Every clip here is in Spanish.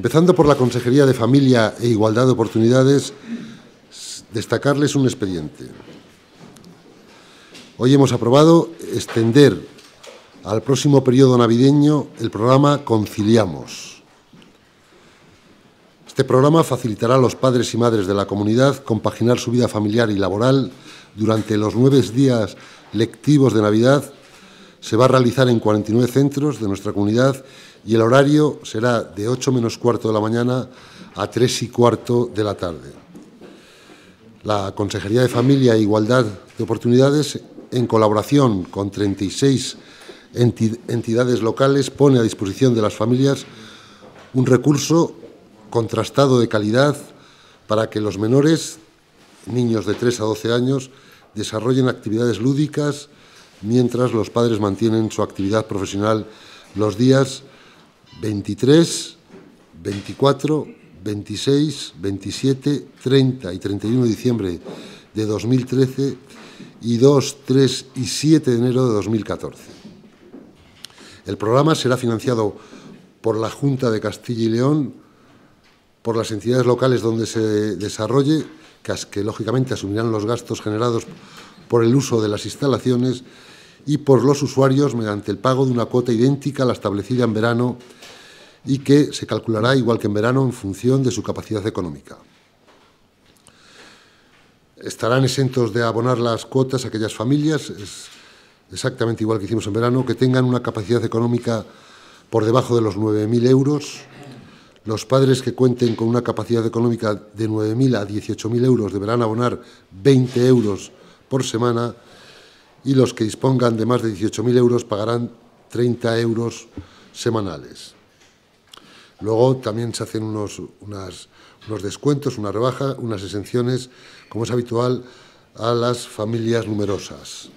Empezando por la Consejería de Familia e Igualdad de Oportunidades, destacarles un expediente. Hoy hemos aprobado extender al próximo periodo navideño el programa Conciliamos. Este programa facilitará a los padres y madres de la comunidad compaginar su vida familiar y laboral durante los nueve días lectivos de Navidad. Se va a realizar en 49 centros de nuestra comunidad y el horario será de 8 menos cuarto de la mañana a 3 y cuarto de la tarde. La Consejería de Familia e Igualdad de Oportunidades, en colaboración con 36 entidades locales, pone a disposición de las familias un recurso contrastado de calidad para que los menores, niños de 3 a 12 años, desarrollen actividades lúdicas mientras los padres mantienen su actividad profesional los días 23, 24, 26, 27, 30 y 31 de diciembre de 2013 y 2, 3 y 7 de enero de 2014. El programa será financiado por la Junta de Castilla y León, por las entidades locales donde se desarrolle, que, lógicamente asumirán los gastos generados por el uso de las instalaciones y por los usuarios mediante el pago de una cuota idéntica a la establecida en verano y que se calculará igual que en verano en función de su capacidad económica. Estarán exentos de abonar las cuotas aquellas familias, exactamente igual que hicimos en verano, que tengan una capacidad económica por debajo de los 9.000 euros. Los padres que cuenten con una capacidad económica de 9.000 a 18.000 euros deberán abonar 20 euros por semana y los que dispongan de más de 18.000 euros pagarán 30 euros semanales. Luego también se hacen unos, descuentos, una rebaja, unas exenciones, como es habitual, a las familias numerosas.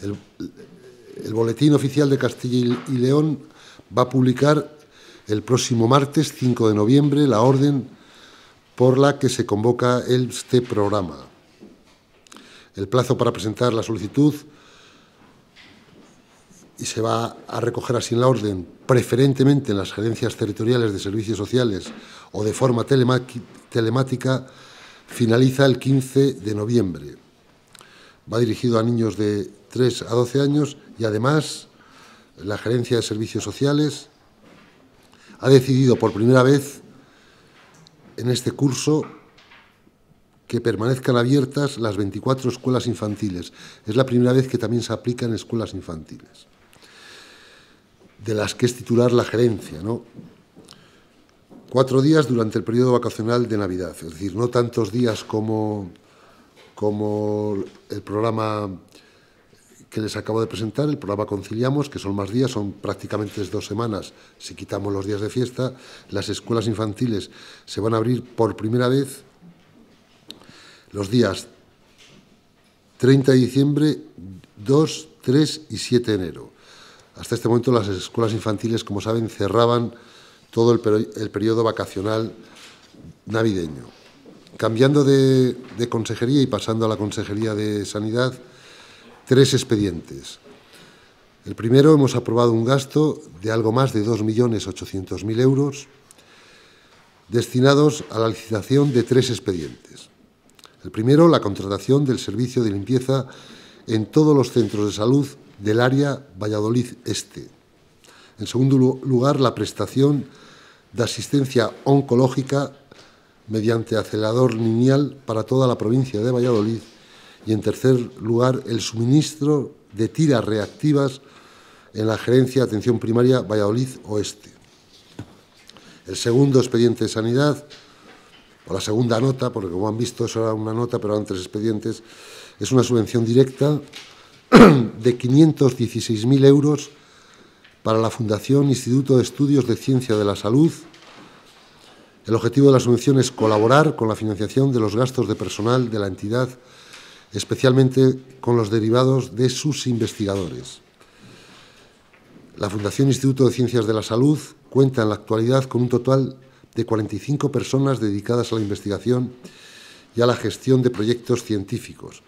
el Boletín Oficial de Castilla y León va a publicar el próximo martes 5 de noviembre la orden por la que se convoca este programa. El plazo para presentar la solicitud y se va a recoger así en la orden, preferentemente en las gerencias territoriales de servicios sociales o de forma telemática, finaliza el 15 de noviembre. Va dirigido a niños de 3 a 12 años y además la gerencia de servicios sociales ha decidido por primera vez en este curso que permanezcan abiertas las 24 escuelas infantiles. Es la primera vez que también se aplican escuelas infantiles de las que es titular la gerencia, ¿no? Cuatro días durante el periodo vacacional de Navidad, es decir, no tantos días como, como el programa que les acabo de presentar, el programa Conciliamos, que son más días, son prácticamente dos semanas si quitamos los días de fiesta. Las escuelas infantiles se van a abrir por primera vez los días 30 de diciembre, 2, 3 y 7 de enero. Hasta este momento las escuelas infantiles, como saben, cerraban todo el, periodo vacacional navideño. Cambiando de, de consejería y pasando a la Consejería de Sanidad, tres expedientes. El primero, hemos aprobado un gasto de algo más de 2.800.000 euros destinados a la licitación de tres expedientes. El primero, la contratación del servicio de limpieza en todos los centros de salud del área Valladolid Este. En segundo lugar, la prestación de asistencia oncológica mediante acelerador lineal para toda la provincia de Valladolid. Y en tercer lugar, el suministro de tiras reactivas en la Gerencia de Atención Primaria Valladolid Oeste. El segundo expediente de sanidad, o la segunda nota, porque como han visto, eso era una nota, pero eran tres expedientes, es una subvención directa de 516.000 euros para la Fundación Instituto de Estudios de Ciencia de la Salud. El objetivo de la subvención es colaborar con la financiación de los gastos de personal de la entidad, especialmente con los derivados de sus investigadores. La Fundación Instituto de Ciencias de la Salud cuenta en la actualidad con un total de 45 personas dedicadas a la investigación y a la gestión de proyectos científicos.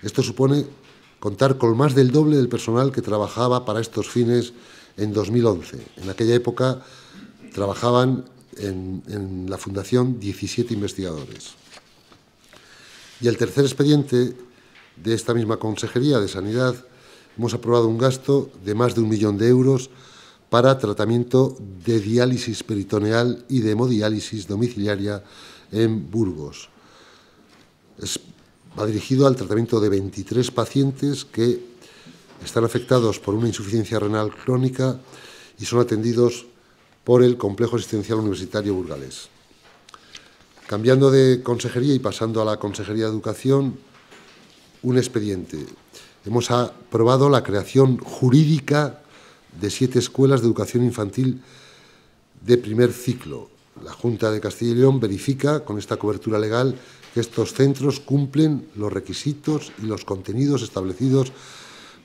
Esto supone contar con más del doble del personal que trabajaba para estos fines en 2011. En aquella época trabajaban en, la Fundación 17 investigadores. Y el tercer expediente de esta misma Consejería de Sanidad hemos aprobado un gasto de más de un millón de euros para tratamiento de diálisis peritoneal y de hemodiálisis domiciliaria en Burgos va dirigido al tratamiento de 23 pacientes que están afectados por una insuficiencia renal crónica y son atendidos por el Complejo Asistencial Universitario Burgalés. Cambiando de consejería y pasando a la Consejería de Educación, un expediente. Hemos aprobado la creación jurídica de siete escuelas de educación infantil de primer ciclo. La Junta de Castilla y León verifica con esta cobertura legal que estos centros cumplen los requisitos y los contenidos establecidos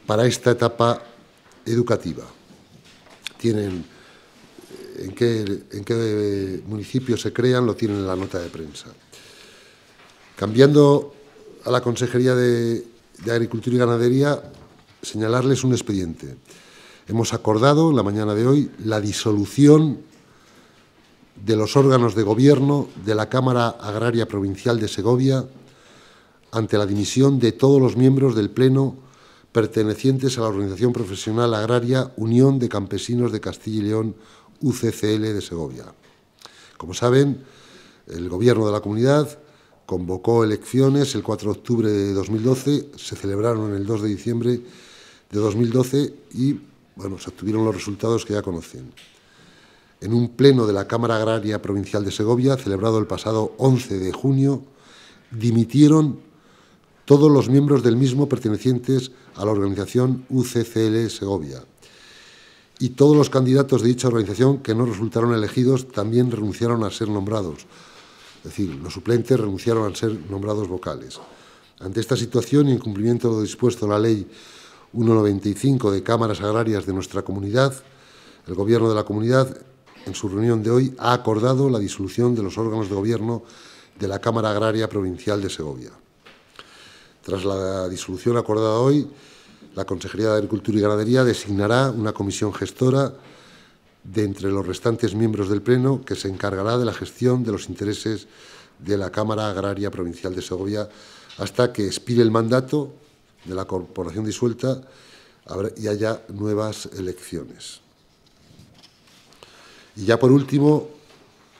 para esta etapa educativa. Tienen eh, en qué, en qué eh, municipio se crean, lo tienen en la nota de prensa. Cambiando a la Consejería de, de Agricultura y Ganadería, señalarles un expediente. Hemos acordado, la mañana de hoy, la disolución de los órganos de gobierno de la Cámara Agraria Provincial de Segovia ante la dimisión de todos los miembros del Pleno pertenecientes a la Organización Profesional Agraria Unión de Campesinos de Castilla y León, UCCL de Segovia. Como saben, el Gobierno de la Comunidad convocó elecciones el 4 de octubre de 2012, se celebraron el 2 de diciembre de 2012 y bueno, se obtuvieron los resultados que ya conocen en un pleno de la Cámara Agraria Provincial de Segovia, celebrado el pasado 11 de junio, dimitieron todos los miembros del mismo pertenecientes a la organización UCCL Segovia. Y todos los candidatos de dicha organización que no resultaron elegidos también renunciaron a ser nombrados. Es decir, los suplentes renunciaron a ser nombrados vocales. Ante esta situación y en cumplimiento de lo dispuesto en la Ley 195 de Cámaras Agrarias de nuestra comunidad, el Gobierno de la comunidad en su reunión de hoy ha acordado la disolución de los órganos de gobierno de la Cámara Agraria Provincial de Segovia. Tras la disolución acordada hoy, la Consejería de Agricultura y Ganadería designará una comisión gestora de entre los restantes miembros del Pleno que se encargará de la gestión de los intereses de la Cámara Agraria Provincial de Segovia hasta que expire el mandato de la corporación disuelta y haya nuevas elecciones. Y ya por último,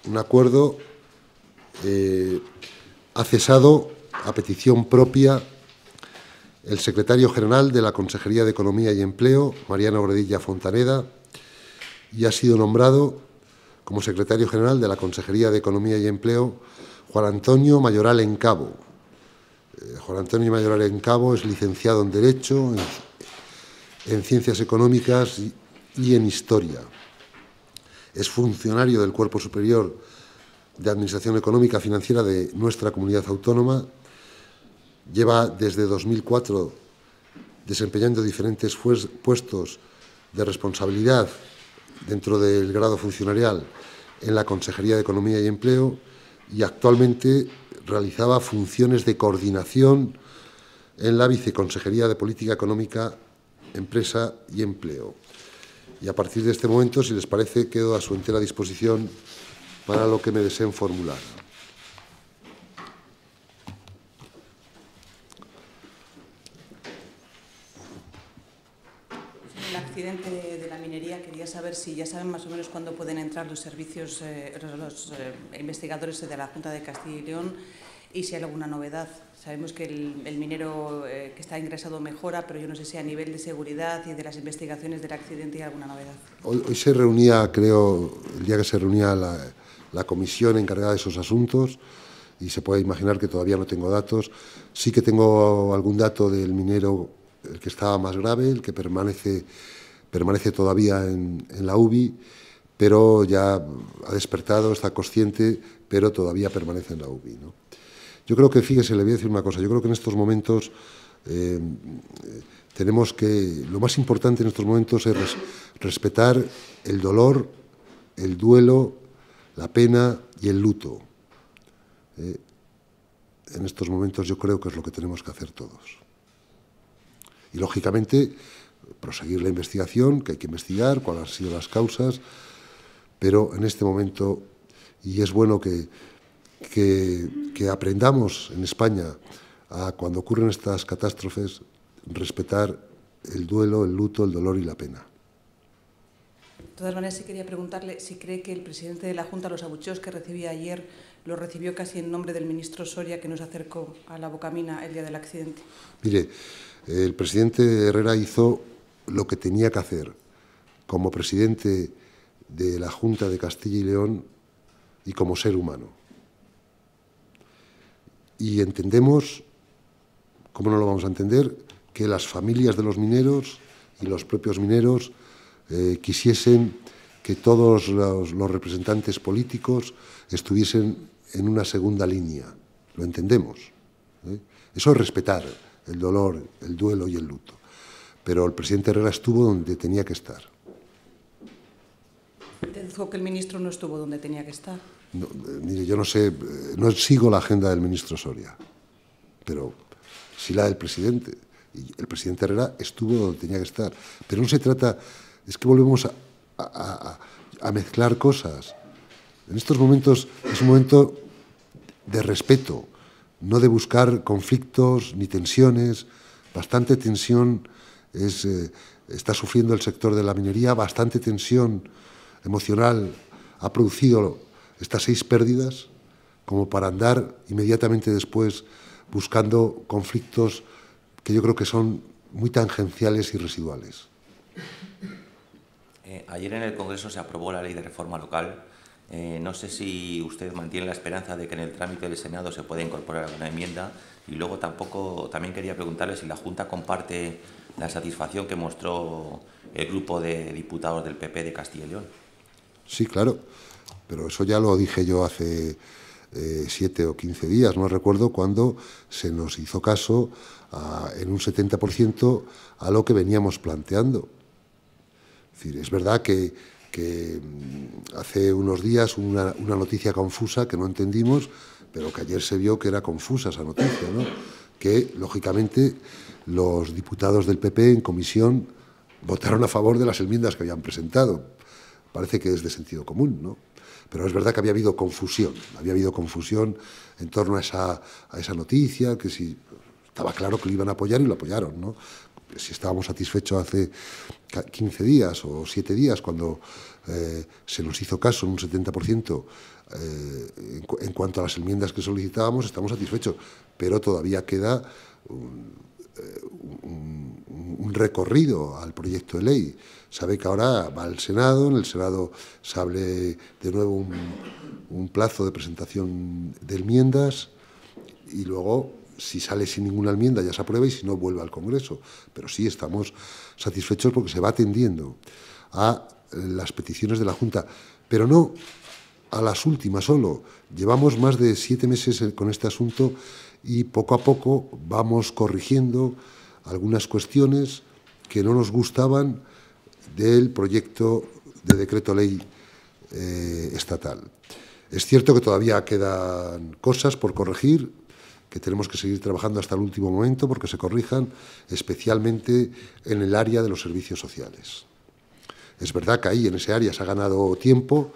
un acuerdo eh, ha cesado a petición propia el secretario general de la Consejería de Economía y Empleo, Mariano Gredilla Fontaneda, y ha sido nombrado como secretario general de la Consejería de Economía y Empleo Juan Antonio Mayoral Encabo. Eh, Juan Antonio Mayoral Encabo es licenciado en Derecho, en, Ciencias Económicas y en Historia es funcionario del Cuerpo Superior de Administración Económica Financiera de nuestra comunidad autónoma. Lleva desde 2004 desempeñando diferentes puestos de responsabilidad dentro del grado funcionarial en la Consejería de Economía y Empleo y actualmente realizaba funciones de coordinación en la Viceconsejería de Política Económica, Empresa y Empleo. Y a partir de este momento, si les parece, quedo a su entera disposición para lo que me deseen formular. El accidente de la minería, quería saber si ya saben más o menos cuándo pueden entrar los servicios, eh, los eh, investigadores de la Junta de Castilla y León y si hay alguna novedad. Sabemos que el, minero eh, que está ingresado mejora, pero yo no sé si a nivel de seguridad y de las investigaciones del accidente hay alguna novedad. Hoy, se reunía, creo, el día que se reunía la, comisión encargada de esos asuntos y se puede imaginar que todavía no tengo datos. Sí que tengo algún dato del minero, el que estaba más grave, el que permanece, permanece todavía en, en la UBI, pero ya ha despertado, está consciente, pero todavía permanece en la UBI. ¿no? Yo creo que, fíjese, le voy a decir una cosa, yo creo que en estos momentos eh, tenemos que, lo más importante en estos momentos es respetar el dolor, el duelo, la pena y el luto. Eh, en estos momentos yo creo que es lo que tenemos que hacer todos. Y lógicamente proseguir la investigación, que hay que investigar cuáles han sido las causas, pero en este momento, y es bueno que que, aprendamos en España a cuando ocurren estas catástrofes respetar el duelo, el luto, el dolor y la pena. De todas maneras, sí quería preguntarle si cree que el presidente de la Junta, los abucheos que recibía ayer, los recibió casi en nombre del ministro Soria, que nos acercó a la Bocamina el día del accidente. Mire, el presidente Herrera hizo lo que tenía que hacer. Como presidente de la Junta de Castilla y León y como ser humano y entendemos, ¿cómo no lo vamos a entender?, que las familias de los mineros y los propios mineros eh, quisiesen que todos los, representantes políticos estuviesen en una segunda línea. Lo entendemos. ¿eh? Eso es respetar el dolor, el duelo y el luto. Pero el presidente Herrera estuvo donde tenía que estar. Dijo que el ministro no estuvo donde tenía que estar. Eh, yo no sé, eh, no sigo la agenda del ministro Soria, pero sí la del presidente. Y el presidente Herrera estuvo donde tenía que estar. Pero no se trata, es que volvemos a, mezclar cosas. En estos momentos es un momento de respeto, no de buscar conflictos ni tensiones. Bastante tensión es, eh, está sufriendo el sector de la minería, bastante tensión emocional ha producido estas seis pérdidas como para andar inmediatamente después buscando conflictos que yo creo que son muy tangenciales y residuales. Eh, ayer en el Congreso se aprobó la ley de reforma local. Eh, no sé si usted mantiene la esperanza de que en el trámite del Senado se pueda incorporar alguna enmienda. Y luego tampoco, también quería preguntarle si la Junta comparte la satisfacción que mostró el grupo de diputados del PP de Castilla y León. Sí, claro. Pero eso ya lo dije yo hace eh, siete o quince días, no recuerdo, cuando se nos hizo caso en un 70% a lo que veníamos planteando. Es, es verdad que, mm, hace unos días una, una noticia confusa que no entendimos, pero que ayer se vio que era confusa esa noticia, que lógicamente los diputados del PP en comisión votaron a favor de las enmiendas que habían presentado, Parece que es de sentido común, ¿no? Pero es verdad que había habido confusión, había habido confusión en torno a esa, noticia, que si estaba claro que lo iban a apoyar y lo apoyaron, ¿no? Si estábamos satisfechos hace 15 días o 7 días, cuando eh, se nos hizo caso en un 70%, eh, en, cuanto a las enmiendas que solicitábamos, estamos satisfechos, pero todavía queda un eh, recorrido al proyecto de ley sabe que ahora va al Senado, en el Senado se hable de nuevo un, un plazo de presentación de enmiendas y luego si sale sin ninguna enmienda ya se aprueba y si no vuelve al Congreso. Pero sí estamos satisfechos porque se va atendiendo a eh, las peticiones de la Junta, pero no a las últimas solo. Llevamos más de siete meses con este asunto y poco a poco vamos corrigiendo algunas cuestiones que no nos gustaban del proyecto de decreto ley eh, estatal. Es cierto que todavía quedan cosas por corregir, que tenemos que seguir trabajando hasta el último momento porque se corrijan, especialmente en el área de los servicios sociales. Es verdad que ahí, en ese área, se ha ganado tiempo,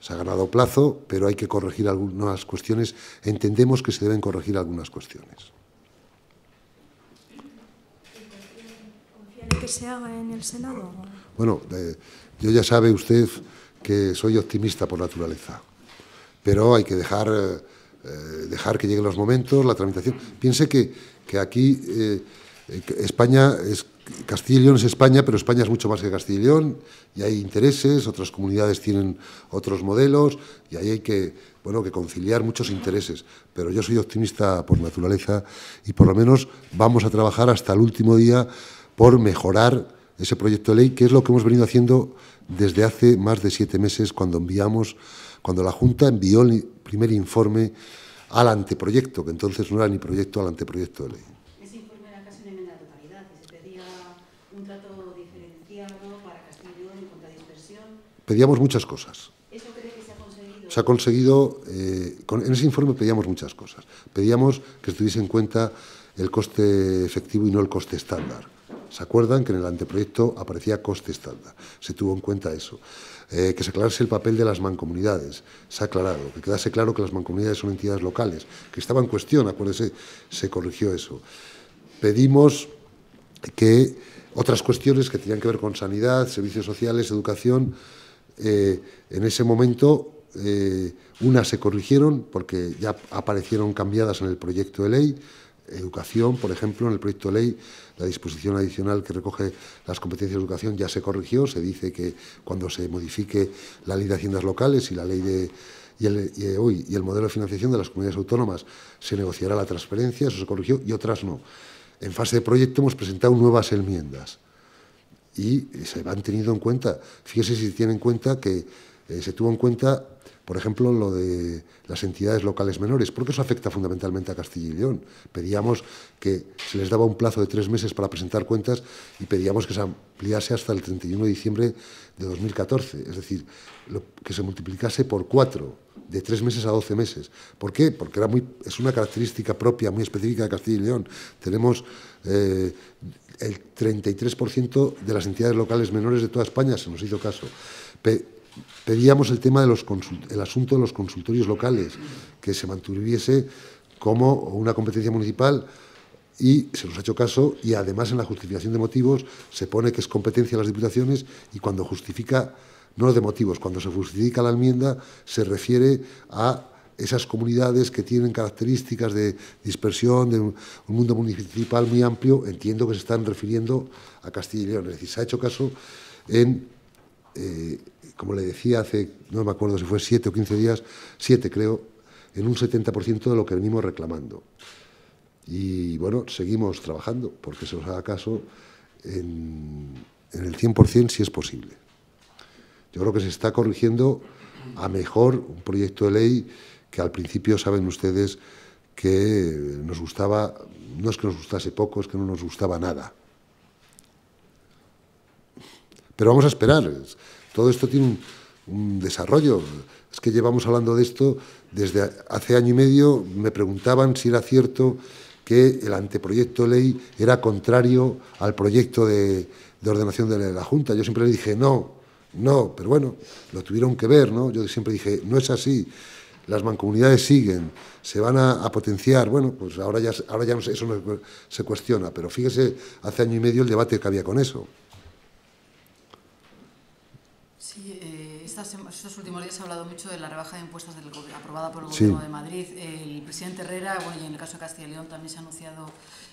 se ha ganado plazo, pero hay que corregir algunas cuestiones. Entendemos que se deben corregir algunas cuestiones. que se haga en el Senado? Bueno, yo ya sabe usted que soy optimista por naturaleza, pero hay que dejar, eh, eh, dejar que lleguen los momentos, la tramitación. Piense que, que aquí eh, España es... Castilla y León es España, pero España es mucho más que Castilla y León, y hay intereses, otras comunidades tienen otros modelos, y ahí hay que, bueno, que conciliar muchos intereses. Pero yo soy optimista por naturaleza y por lo menos vamos a trabajar hasta el último día por mejorar ese proyecto de ley, que es lo que hemos venido haciendo desde hace más de siete meses, cuando enviamos, cuando la Junta envió el primer informe al anteproyecto, que entonces no era ni proyecto al anteproyecto de ley. Ese informe era casi una enmienda totalidad, se pedía un trato diferenciado para Castellón en contra dispersión. Pedíamos muchas cosas. ¿Eso cree que se ha conseguido? Se ha conseguido, eh, en ese informe pedíamos muchas cosas. Pedíamos que se tuviese en cuenta el coste efectivo y no el coste estándar ¿Se acuerdan que en el anteproyecto aparecía coste estándar? Se tuvo en cuenta eso. Eh, que se aclarase el papel de las mancomunidades. Se ha aclarado. Que quedase claro que las mancomunidades son entidades locales, que estaba en cuestión, acuérdense, se corrigió eso. Pedimos que otras cuestiones que tenían que ver con sanidad, servicios sociales, educación, eh, en ese momento eh, unas se corrigieron porque ya aparecieron cambiadas en el proyecto de ley, educación, por ejemplo, en el proyecto de ley, la disposición adicional que recoge las competencias de educación ya se corrigió, se dice que cuando se modifique la ley de haciendas locales y la ley de el, hoy, y el modelo de financiación de las comunidades autónomas se negociará la transferencia, eso se corrigió y otras no. En fase de proyecto hemos presentado nuevas enmiendas y se han tenido en cuenta, fíjese si tiene en cuenta que eh, se tuvo en cuenta por ejemplo, lo de las entidades locales menores, porque eso afecta fundamentalmente a Castilla y León. Pedíamos que se les daba un plazo de tres meses para presentar cuentas y pedíamos que se ampliase hasta el 31 de diciembre de 2014, es decir, que se multiplicase por cuatro, de tres meses a doce meses. ¿Por qué? Porque es una característica propia, muy específica de Castilla y León. Tenemos eh, el 33% de las entidades locales menores de toda España, se nos hizo caso pedíamos el tema de los el asunto de los consultorios locales, que se mantuviese como una competencia municipal y se nos ha hecho caso y además en la justificación de motivos se pone que es competencia de las diputaciones y cuando justifica, no de motivos, cuando se justifica la enmienda se refiere a esas comunidades que tienen características de dispersión, de un mundo municipal muy amplio, entiendo que se están refiriendo a Castilla y León. Es decir, se ha hecho caso en eh, como le decía hace, no me acuerdo si fue 7 o 15 días, 7 creo, en un 70% de lo que venimos reclamando. Y bueno, seguimos trabajando porque se nos haga caso en, el 100% si es posible. Yo creo que se está corrigiendo a mejor un proyecto de ley que al principio saben ustedes que nos gustaba, no es que nos gustase poco, es que no nos gustaba nada. Pero vamos a esperar. Todo esto tiene un, desarrollo. Es que llevamos hablando de esto desde hace año y medio. Me preguntaban si era cierto que el anteproyecto de ley era contrario al proyecto de, ordenación de la Junta. Yo siempre le dije, no, no, pero bueno, lo tuvieron que ver, ¿no? Yo siempre dije, no es así, las mancomunidades siguen, se van a, potenciar, bueno, pues ahora ya, ahora ya eso no se cuestiona, pero fíjese hace año y medio el debate que había con eso. Sí, eh, estos últimos días se ha hablado mucho de la rebaja de impuestos del, aprobada por el Gobierno de Madrid. El presidente Herrera, bueno, y en el caso de Castilla y León también se ha anunciado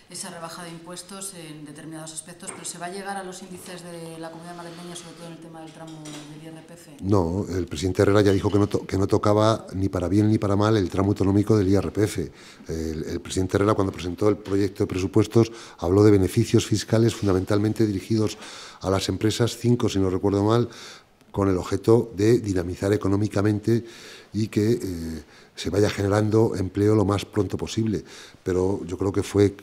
esa rebaja de impuestos en determinados aspectos, pero ¿se va a llegar a los índices de la comunidad madrileña, sobre todo en el tema del tramo del IRPF? No, el presidente Herrera ya dijo que no, que no tocaba ni para bien ni para mal el tramo autonómico del IRPF. el presidente Herrera, cuando presentó el proyecto de presupuestos, habló de beneficios fiscales fundamentalmente dirigidos a las empresas, cinco, si no recuerdo mal, con el objeto de dinamizar económicamente y que eh, se vaya generando empleo lo más pronto posible. Pero yo creo que fue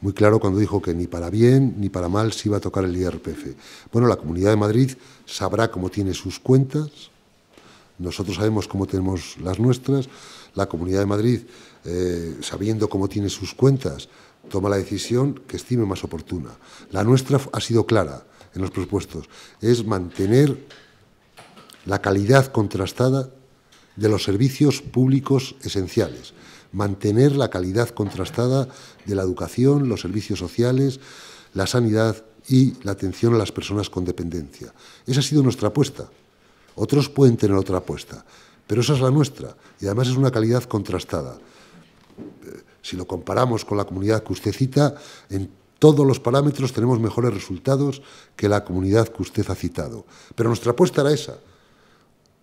muy claro cuando dijo que ni para bien ni para mal se iba a tocar el IRPF. Bueno, la Comunidad de Madrid sabrá cómo tiene sus cuentas, nosotros sabemos cómo tenemos las nuestras, la Comunidad de Madrid, eh, sabiendo cómo tiene sus cuentas, toma la decisión que estime más oportuna. La nuestra ha sido clara en los presupuestos, es mantener la calidad contrastada de los servicios públicos esenciales, mantener la calidad contrastada de la educación, los servicios sociales, la sanidad y la atención a las personas con dependencia. Esa ha sido nuestra apuesta. Otros pueden tener otra apuesta, pero esa es la nuestra y además es una calidad contrastada. Si lo comparamos con la comunidad que usted cita, en todos los parámetros tenemos mejores resultados que la comunidad que usted ha citado. Pero nuestra apuesta era esa,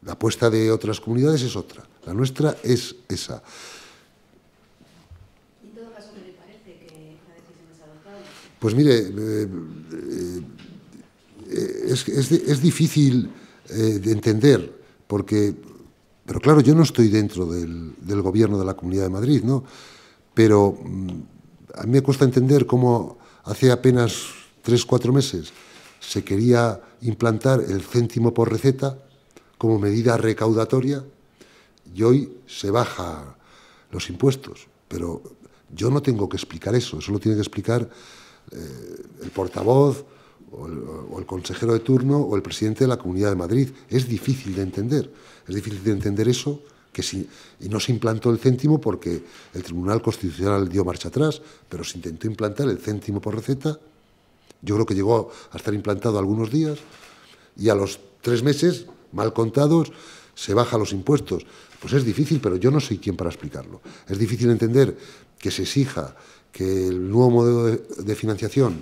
la apuesta de otras comunidades es otra, la nuestra es esa. todo caso parece que la decisión adoptado? Pues mire, eh, eh, es, difícil eh, de entender, porque, pero claro, yo no estoy dentro del, del gobierno de la Comunidad de Madrid, ¿no? Pero mm, a mí me cuesta entender cómo hace apenas tres, cuatro meses se quería implantar el céntimo por receta como medida recaudatoria y hoy se baja los impuestos. Pero yo no tengo que explicar eso, eso lo tiene que explicar eh, el portavoz o el, o el, consejero de turno o el presidente de la Comunidad de Madrid. Es difícil de entender, es difícil de entender eso. Que si, y no se implantó el céntimo porque el Tribunal Constitucional dio marcha atrás, pero se intentó implantar el céntimo por receta. Yo creo que llegó a estar implantado algunos días y a los tres meses mal contados, se bajan los impuestos. Pues es difícil, pero yo no soy quien para explicarlo. Es difícil entender que se exija que el nuevo modelo de, financiación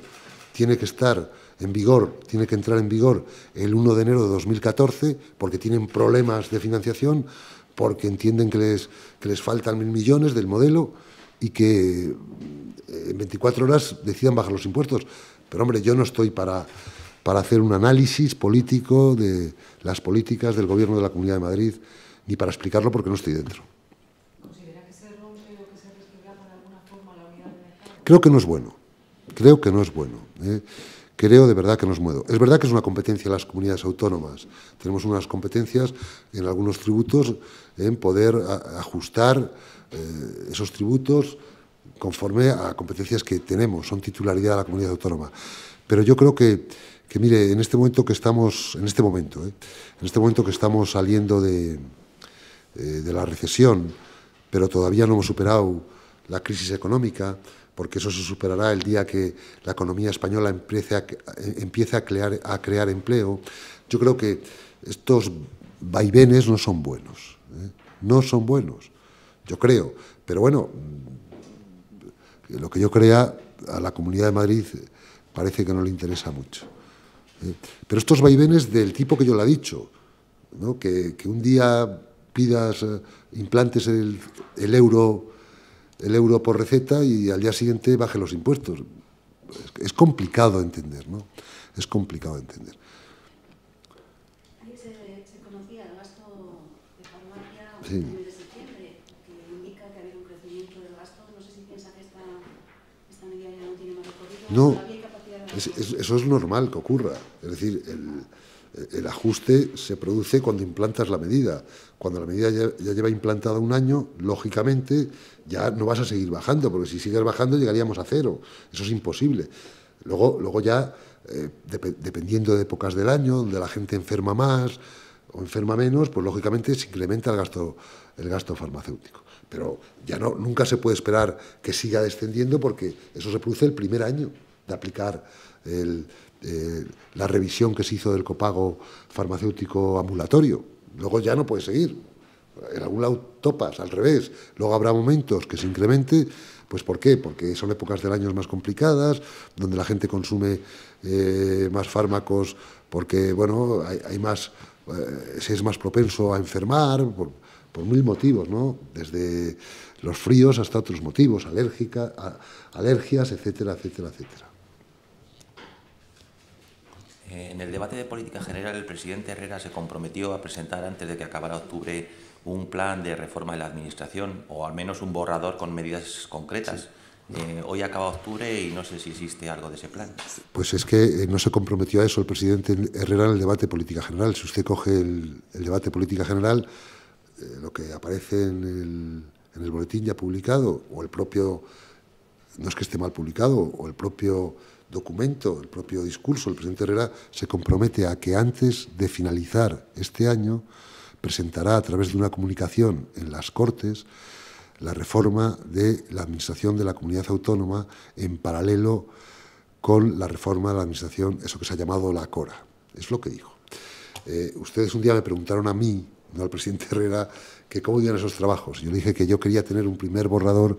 tiene que estar en vigor, tiene que entrar en vigor el 1 de enero de 2014, porque tienen problemas de financiación, porque entienden que les, que les faltan mil millones del modelo y que eh, en 24 horas decidan bajar los impuestos. Pero hombre, yo no estoy para para hacer un análisis político de las políticas del Gobierno de la Comunidad de Madrid, ni para explicarlo porque no estoy dentro. ¿Considera que rompe que se alguna forma la unidad Creo que no es bueno. Creo que no es bueno. ¿eh? creo de verdad que no es muevo. Es verdad que es una competencia de las comunidades autónomas. Tenemos unas competencias en algunos tributos en poder ajustar eh, esos tributos conforme a competencias que tenemos, son titularidad de la comunidad autónoma. Pero yo creo que que mire, en este momento que estamos, en este momento, eh, en este momento que estamos saliendo eh, de, la recesión, pero todavía no hemos superado la crisis económica, porque eso se superará el día que la economía española empiece a, eh, a, crear, a crear empleo. Yo creo que estos vaivenes no son buenos, no son buenos, yo creo. Pero bueno, lo que yo crea a la Comunidad de Madrid parece que no le interesa mucho. Pero estos vaivenes del tipo que yo le he dicho, ¿no? que, que, un día pidas, eh, implantes el, el, euro, el euro por receta y al día siguiente baje los impuestos. Es, complicado entender, ¿no? Es complicado entender. Se, se conocía el gasto de farmacia en el de septiembre, que indica que ha habido un crecimiento del gasto. No sé si piensa que esta, esta medida ya no tiene más recorrido. No eso es normal que ocurra. Es decir, el, ajuste se produce cuando implantas la medida. Cuando la medida ya, lleva implantada un año, lógicamente ya no vas a seguir bajando, porque si sigues bajando llegaríamos a cero. Eso es imposible. Luego, luego ya, eh, dependiendo de épocas del año, donde la gente enferma más o enferma menos, pues lógicamente se incrementa el gasto, el gasto farmacéutico. Pero ya no, nunca se puede esperar que siga descendiendo porque eso se produce el primer año de aplicar eh, la revisión que se hizo del copago farmacéutico ambulatorio. Luego ya no puede seguir. En algún lado topas, al revés. Luego habrá momentos que se incremente. Pues ¿por qué? Porque son épocas del año más complicadas, donde la gente consume eh, más fármacos porque, bueno, hay, más, eh, se es más propenso a enfermar, por, mil motivos, ¿no? Desde los fríos hasta otros motivos, alergias, etcétera, etcétera, etcétera. Eh, en el debate de política general, el presidente Herrera se comprometió a presentar antes de que acabara octubre un plan de reforma de la Administración, o al menos un borrador con medidas concretas. Eh, hoy acaba octubre y no sé si existe algo de ese plan. Pues es que eh, no se comprometió a eso el presidente Herrera en el debate de política general. Si usted coge el, debate de política general, lo que aparece en el, en el boletín ya publicado, o el propio, no es que esté mal publicado, o el propio documento, el propio discurso del presidente Herrera, se compromete a que antes de finalizar este año presentará a través de una comunicación en las Cortes la reforma de la Administración de la Comunidad Autónoma en paralelo con la reforma de la Administración, eso que se ha llamado la CORA. Es lo que dijo. Eh, ustedes un día me preguntaron a mí, no al presidente Herrera, que cómo iban esos trabajos. Yo le dije que yo quería tener un primer borrador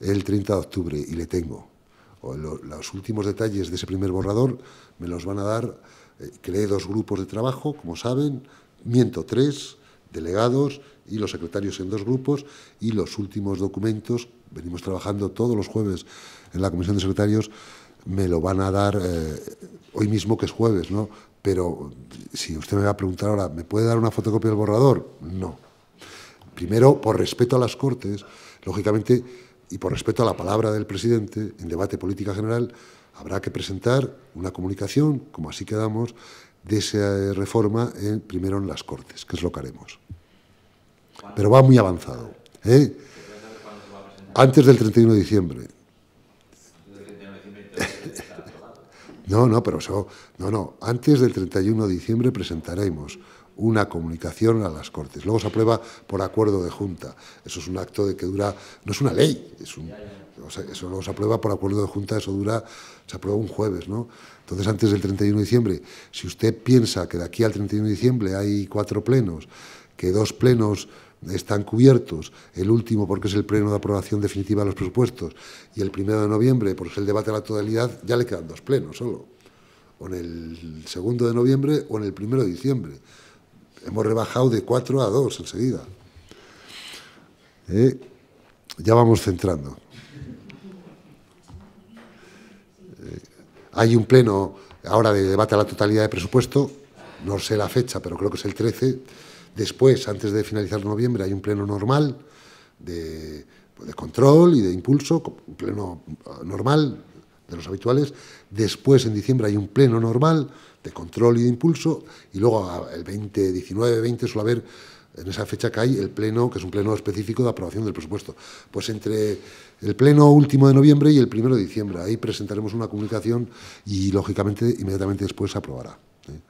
el 30 de octubre y le tengo los últimos detalles de ese primer borrador me los van a dar, eh, creé dos grupos de trabajo, como saben, miento tres, delegados y los secretarios en dos grupos y los últimos documentos, venimos trabajando todos los jueves en la comisión de secretarios, me lo van a dar eh, hoy mismo que es jueves, ¿no? Pero si usted me va a preguntar ahora, ¿me puede dar una fotocopia del borrador? No. Primero, por respeto a las Cortes, lógicamente y por respeto a la palabra del presidente, en debate política general habrá que presentar una comunicación, como así quedamos, de esa eh, reforma en, eh, primero en las Cortes, que es lo que haremos. Pero va muy avanzado. ¿eh? Antes del 31 de diciembre. No, no, pero eso. No, no. Antes del 31 de diciembre presentaremos una comunicación a las Cortes. Luego se aprueba por acuerdo de Junta. Eso es un acto de que dura, no es una ley, eso luego se aprueba por acuerdo de Junta, eso dura, se aprueba un jueves, ¿no? Entonces, antes del 31 de diciembre, si usted piensa que de aquí al 31 de diciembre hay cuatro plenos, que dos plenos están cubiertos, el último porque es el pleno de aprobación definitiva de los presupuestos y el primero de noviembre porque es el debate a la totalidad, ya le quedan dos plenos solo, o en el segundo de noviembre o en el primero de diciembre hemos rebajado de 4 a 2 enseguida. Eh, ya vamos centrando. Eh, hay un pleno ahora de debate a la totalidad de presupuesto, no sé la fecha, pero creo que es el 13. Después, antes de finalizar noviembre, hay un pleno normal de, pues, de control y de impulso, un pleno ah, normal de los habituales. Después, en diciembre, hay un pleno normal de control y de impulso, y luego el 20, 19, 20 suele haber, en esa fecha que hay, el pleno, que es un pleno específico de aprobación del presupuesto. Pues entre el pleno último de noviembre y el primero de diciembre, ahí presentaremos una comunicación y, lógicamente, inmediatamente después se aprobará. ¿eh?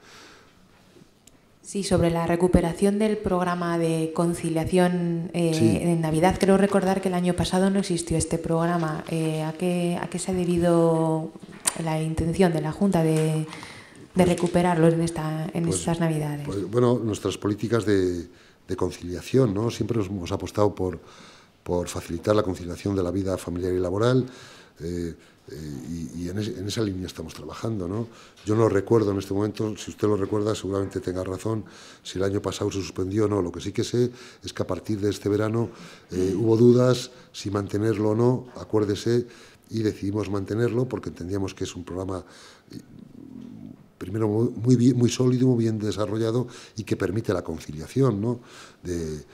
Sí, sobre la recuperación del programa de conciliación eh, en Navidad. Creo recordar que el año pasado no existió este programa. Eh, ¿a, qué, ¿A qué se ha debido la intención de la Junta de, de recuperarlo en, esta, en pues, estas Navidades? Pues, bueno, nuestras políticas de, conciliación, ¿no? Siempre hemos apostado por, por facilitar la conciliación de la vida familiar y laboral. Eh, eh, y, en, esa línea estamos trabajando. ¿no? Yo no recuerdo en este momento, si usted lo recuerda, seguramente tenga razón, si el año pasado se suspendió o no. Lo que sí que sé es que a partir de este verano eh, mm. hubo dudas si mantenerlo o no, acuérdese, y decidimos mantenerlo porque entendíamos que es un programa primero muy, muy sólido, muy bien desarrollado y que permite la conciliación de,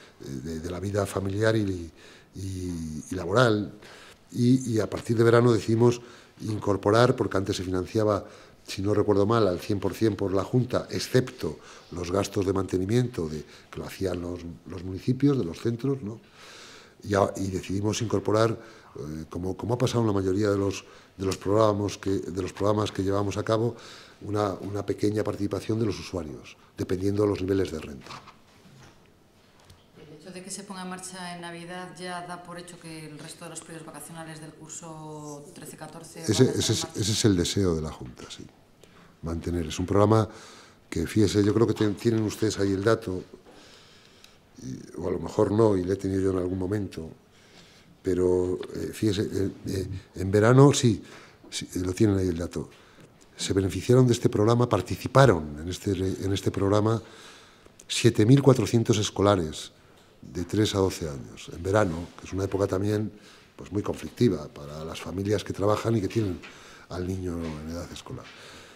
la vida familiar y, laboral. Y, a partir de verano decidimos incorporar, porque antes se financiaba, si no recuerdo mal, al 100% por la Junta, excepto los gastos de mantenimiento que lo hacían los, municipios, de los centros, y, decidimos incorporar, eh, como, ha pasado en la mayoría de los, programas, que, de los programas que llevamos a cabo, una, pequeña participación de los usuarios, dependiendo de los niveles de renta. El hecho de que se ponga en marcha en Navidad ya da por hecho que el resto de los periodos vacacionales del curso 13-14... Ese, es, el deseo de la Junta, sí. Mantener. Es un programa que, fíjese, yo creo que tienen ustedes ahí el dato, o a lo mejor no, y le he tenido en algún momento, pero eh, fíjese, eh, eh, en verano sí, sí, lo tienen ahí el dato se beneficiaron de este programa, participaron en este, este programa 7.400 escolares de 3 a 12 años, en verano, que es una época también pues, muy conflictiva para las familias que trabajan y que tienen al niño en edad escolar.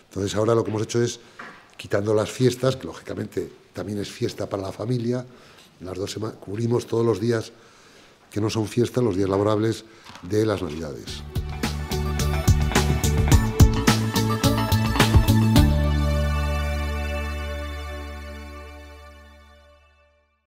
Entonces ahora lo que hemos hecho es, quitando las fiestas, que lógicamente también es fiesta para la familia, las dos cubrimos todos los días que no son fiestas, los días laborables de las Navidades.